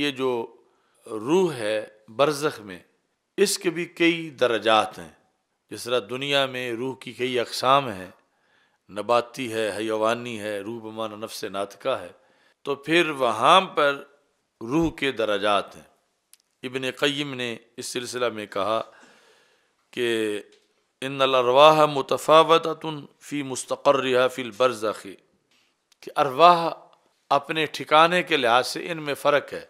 ये जो रूह है बरजख में इसके भी कई दर्जात हैं जिस तरह दुनिया में रूह की कई अकसाम हैं नबाती है हयवानी है रूह बमान नफ्स नातका है तो फिर वहाँ पर रूह के दर्जात हैं इबन क़य्यम ने इस सिलसिला में कहा कि इन अरवाह मुतफ़ावत फ़ी मुस्तकर फ़िल बरज़ कि अरवाह अपने ठिकाने के लिहाज से इनमें फ़र्क है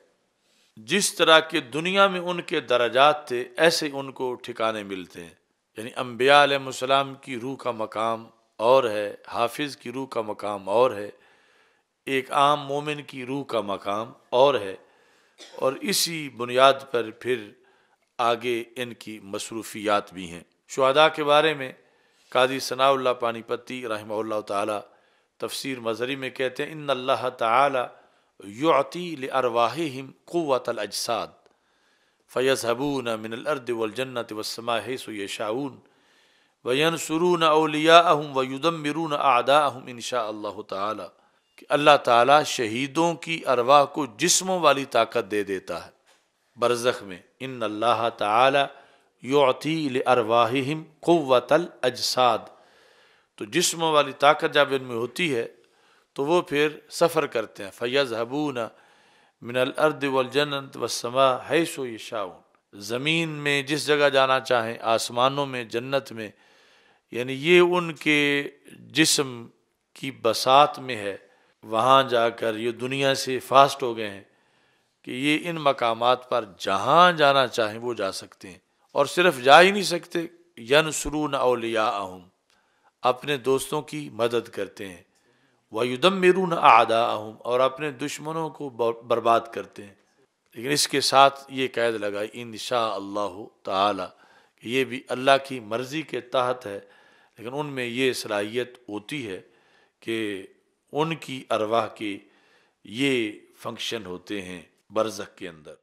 जिस तरह के दुनिया में उनके दर्जात थे ऐसे उनको ठिकाने मिलते हैं यानी अम्बिया आलम की रूह का मकाम और है हाफिज़ की रूह का मकाम और है एक आम मोमिन की रूह का मकाम और है और इसी बुनियाद पर फिर आगे इनकी मसरूफियात भी हैं शहदा के बारे में काजी सनाउल्ला पानीपति रही तफसर मजरी मजहरी में कहते हैं इन अल्लाह ताली युति लरवाहिम क़वत अजसाद फ़यज़बून मिनलर्द वलजन्नत वसमा है सुयशाऊन वयन सुरून अलिया अहम वयुदम मिरून आदा अहम इनशा अल्लाह ताला कि अल्लाह ताला शहीदों की अरवाह को जिस्मों वाली ताकत दे देता है बरज़ख में इन अल्लाह ताला युति लरवाहिम क़वत अजसाद तो जिस्मों वाली ताकत जब इनमें होती है तो वो फिर सफ़र करते हैं फ़ैज़ हबून मिनल अर्द है सो ये शाउन ज़मीन में जिस जगह जाना चाहें आसमानों में जन्नत में यानी ये उनके जिसम की बसात में है वहाँ जाकर ये दुनिया से फास्ट हो गए हैं कि ये इन मकाम पर जहाँ जाना चाहें वो जा सकते हैं और सिर्फ जा ही नहीं सकते यन सरून अलिया अपने दोस्तों की मदद करते हैं मेरू न आदा अहम और अपने दुश्मनों को बर्बाद करते हैं लेकिन इसके साथ ये कैद लगाई इन शाह अल्लाह भी अल्लाह की मर्ज़ी के तहत है लेकिन उनमें ये सलाहियत होती है कि उनकी अरवाह के ये फंक्शन होते हैं बरज़ के अंदर